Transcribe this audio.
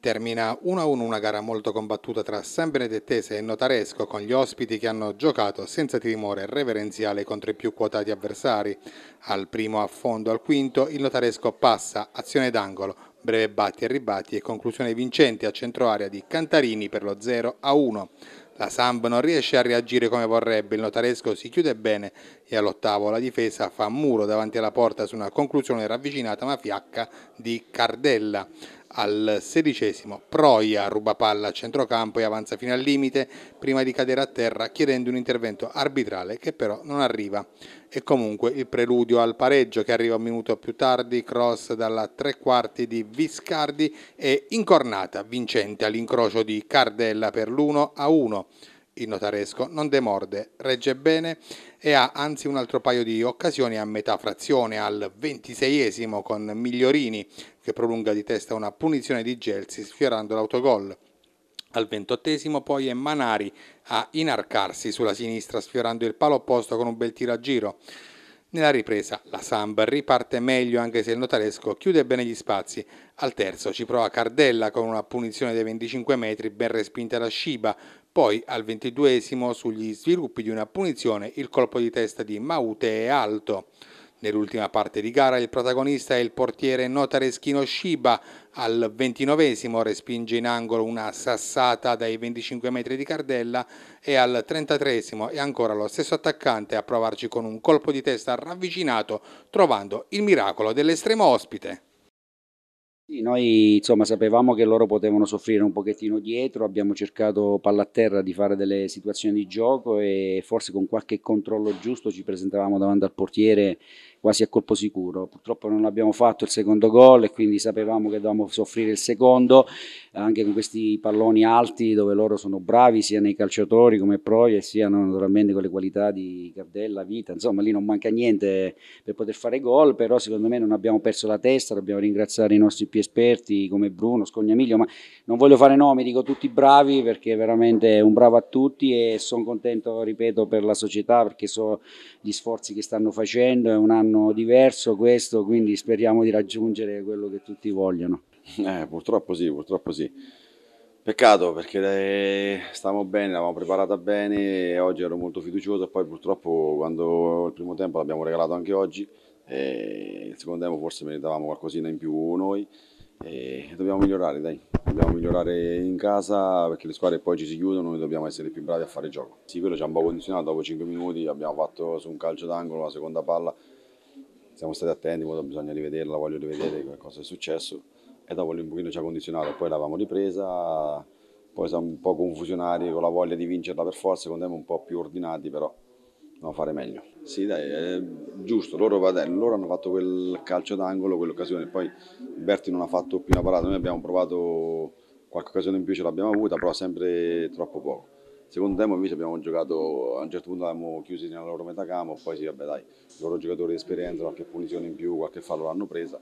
Termina 1-1 una gara molto combattuta tra San Benedettese e Notaresco con gli ospiti che hanno giocato senza timore reverenziale contro i più quotati avversari. Al primo affondo al quinto il Notaresco passa, azione d'angolo, breve batti e ribatti e conclusione vincente a centro di Cantarini per lo 0-1. La Samb non riesce a reagire come vorrebbe, il notaresco si chiude bene e all'ottavo la difesa fa muro davanti alla porta su una conclusione ravvicinata ma fiacca di Cardella. Al sedicesimo, Proia ruba palla a centrocampo e avanza fino al limite prima di cadere a terra chiedendo un intervento arbitrale che però non arriva. E comunque il preludio al pareggio che arriva un minuto più tardi, cross dalla tre quarti di Viscardi e incornata vincente all'incrocio di Cardella per l'1 a 1 il notaresco non demorde, regge bene e ha anzi un altro paio di occasioni a metà frazione al 26esimo con Migliorini che prolunga di testa una punizione di Gelsi sfiorando l'autogol. Al ventottesimo poi è Manari a inarcarsi sulla sinistra sfiorando il palo opposto con un bel tiro a giro. Nella ripresa la Samba riparte meglio anche se il notaresco chiude bene gli spazi. Al terzo ci prova Cardella con una punizione dei 25 metri ben respinta da Shiba poi al ventiduesimo sugli sviluppi di una punizione il colpo di testa di Maute è alto. Nell'ultima parte di gara il protagonista è il portiere notareschino Shiba, al ventinovesimo respinge in angolo una sassata dai 25 metri di Cardella e al trentatresimo è ancora lo stesso attaccante a provarci con un colpo di testa ravvicinato trovando il miracolo dell'estremo ospite noi insomma sapevamo che loro potevano soffrire un pochettino dietro, abbiamo cercato palla a terra di fare delle situazioni di gioco e forse con qualche controllo giusto ci presentavamo davanti al portiere quasi a colpo sicuro. Purtroppo non abbiamo fatto il secondo gol e quindi sapevamo che dovevamo soffrire il secondo, anche con questi palloni alti dove loro sono bravi sia nei calciatori come proie sia naturalmente con le qualità di Cardella, Vita, insomma lì non manca niente per poter fare gol, però secondo me non abbiamo perso la testa, dobbiamo ringraziare i nostri più esperti come Bruno, Scognamiglio, ma non voglio fare nomi, dico tutti bravi perché veramente un bravo a tutti e sono contento, ripeto, per la società perché so gli sforzi che stanno facendo, è un anno anno diverso questo, quindi speriamo di raggiungere quello che tutti vogliono. Eh, purtroppo sì, purtroppo sì. Peccato perché stavamo bene, l'avevamo preparata bene, oggi ero molto fiducioso poi purtroppo quando il primo tempo l'abbiamo regalato anche oggi, il secondo tempo forse meritavamo qualcosina in più noi e dobbiamo migliorare, dai. Dobbiamo migliorare in casa perché le squadre poi ci si chiudono noi dobbiamo essere più bravi a fare gioco. Sì, quello ci ha un po' condizionato, dopo 5 minuti abbiamo fatto su un calcio d'angolo la seconda palla siamo stati attenti, ora bisogna rivederla, voglio rivedere cosa è successo e dopo voglio un pochino ci ha condizionato, poi l'avevamo ripresa, poi siamo un po' confusionari con la voglia di vincerla per forza, secondo me un po' più ordinati però dobbiamo fare meglio. Sì dai, è giusto, loro, loro, hanno fatto quel calcio d'angolo, quell'occasione, poi Berti non ha fatto più una parata, noi abbiamo provato qualche occasione in più, ce l'abbiamo avuta, però sempre troppo poco. Secondo tempo invece abbiamo giocato, a un certo punto avevamo chiusi nella loro metà campo, poi sì, vabbè dai, i loro giocatori di esperienza, qualche punizione in più, qualche fallo l'hanno presa,